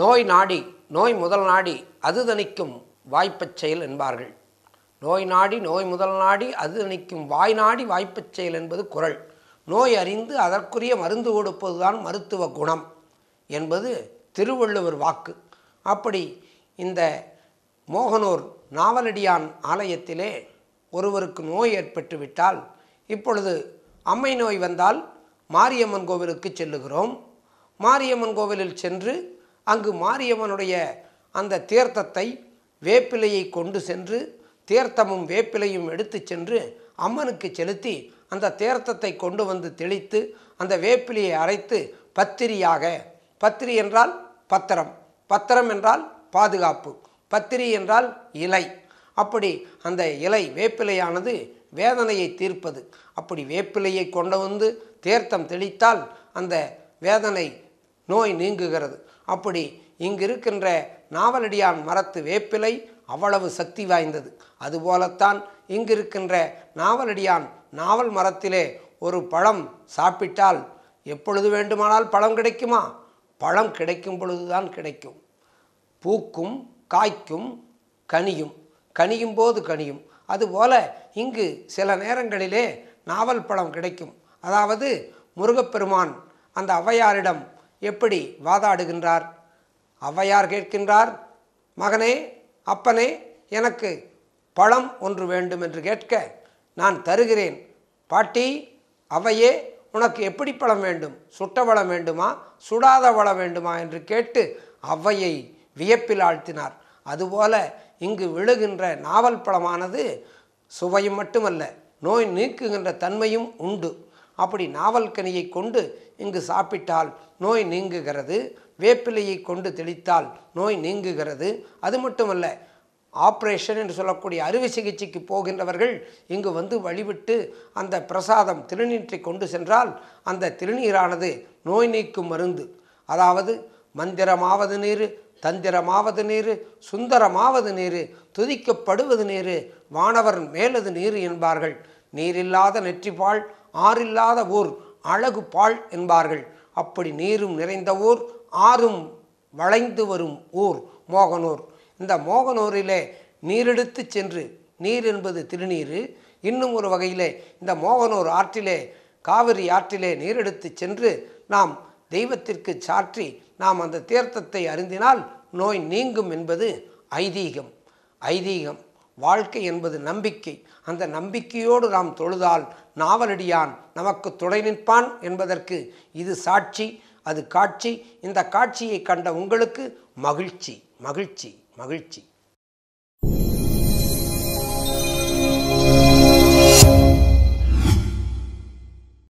நோய் நாடி நோய் முதல் நாடி அது தணிக்கும் வாய்ப்பச் செயல் என்பார்கள் நோய் நாடி நோய் முதல் நாடி அது தணிக்கும் வாய் நாடி வாய்ப்பச் செயல் என்பது குரல் நோய் அறிந்து அதற்குரிய மருந்து கொடுப்பதுதான் மருத்துவ குணம் என்பது திருவள்ளுவர் வாக்கு அப்படி இந்த மோகனூர் நாவலடியான் ஆலயத்திலே ஒருவருக்கு நோய் ஏற்பட்டுவிட்டால் இப்பொழுது அம்மை நோய் வந்தால் மாரியம்மன் கோவிலுக்கு செல்லுகிறோம் மாரியம்மன் கோவிலில் சென்று அங்கு மாரியம்மனுடைய அந்த தீர்த்தத்தை வேப்பிலையை கொண்டு சென்று தீர்த்தமும் வேப்பிலையும் எடுத்து சென்று அம்மனுக்கு செலுத்தி அந்த தீர்த்தத்தை கொண்டு வந்து தெளித்து அந்த வேப்பிலையை அரைத்து பத்திரியாக பத்திரி என்றால் பத்திரம் பத்திரம் என்றால் பாதுகாப்பு பத்திரி என்றால் இலை அப்படி அந்த இலை வேப்பிலையானது வேதனையை தீர்ப்பது அப்படி வேப்பிலையை கொண்டு வந்து தீர்த்தம் தெளித்தால் அந்த வேதனை நோய் நீங்குகிறது அப்படி இங்கிருக்கின்ற நாவலடியான் மரத்து வேப்பிலை அவ்வளவு சக்தி வாய்ந்தது அதுபோலத்தான் இங்கிருக்கின்ற நாவலடியான் நாவல் மரத்திலே ஒரு பழம் சாப்பிட்டால் எப்பொழுது வேண்டுமானால் பழம் கிடைக்குமா பழம் கிடைக்கும் பொழுதுதான் கிடைக்கும் பூக்கும் காய்க்கும் கனியும் கனியும் போது கனியும் அதுபோல் இங்கு சில நேரங்களிலே நாவல் பழம் கிடைக்கும் அதாவது முருகப்பெருமான் அந்த ஔவையாரிடம் எப்படி வாதாடுகின்றார் ஔவையார் கேட்கின்றார் மகனே அப்பனே எனக்கு பழம் ஒன்று வேண்டும் என்று கேட்க நான் தருகிறேன் பாட்டி அவையே உனக்கு எப்படி பழம் வேண்டும் சுட்ட வளம் வேண்டுமா சுடாத வளம் வேண்டுமா என்று கேட்டு அவ்வையை வியப்பில் ஆழ்த்தினார் அதுபோல இங்கு விழுகின்ற நாவல் பழமானது சுவையும் மட்டுமல்ல நோய் நீக்குகின்ற தன்மையும் உண்டு அப்படி நாவல்கனியை கொண்டு இங்கு சாப்பிட்டால் நோய் நீங்குகிறது வேப்பிலையை கொண்டு தெளித்தால் நோய் நீங்குகிறது அது மட்டுமல்ல ஆப்ரேஷன் என்று சொல்லக்கூடிய அறுவை சிகிச்சைக்கு போகின்றவர்கள் இங்கு வந்து வழிவிட்டு அந்த பிரசாதம் திருநீற்றை கொண்டு சென்றால் அந்த திருநீரானது நோய் நீக்கும் மருந்து அதாவது மந்திரமாவது நீர் தந்திரமாவது நீர் சுந்தரமாவது நீர் துதிக்கப்படுவது நீர் வானவர் மேலது நீர் என்பார்கள் நீரில்லாத நெற்றிப்பால் ஆறில்லாத ஊர் அழகு பால் என்பார்கள் அப்படி நீரும் நிறைந்த ஊர் ஆறும் வளைந்து வரும் ஊர் மோகனூர் இந்த மோகனூரிலே நீரெடுத்து சென்று நீர் என்பது திருநீர் இன்னும் ஒரு வகையிலே இந்த மோகனூர் ஆற்றிலே காவிரி ஆற்றிலே நீரெடுத்து சென்று நாம் தெய்வத்திற்கு சாற்றி நாம் அந்த தீர்த்தத்தை அருந்தினால் நோய் நீங்கும் என்பது ஐதீகம் ஐதீகம் வாழ்க்கை என்பது நம்பிக்கை அந்த நம்பிக்கையோடு நாம் தொழுதால் நாவலடியான் நமக்கு துணை நிற்பான் என்பதற்கு இது சாட்சி அது காட்சி இந்த காட்சியை கண்ட உங்களுக்கு மகிழ்ச்சி மகிழ்ச்சி மகிழ்ச்சி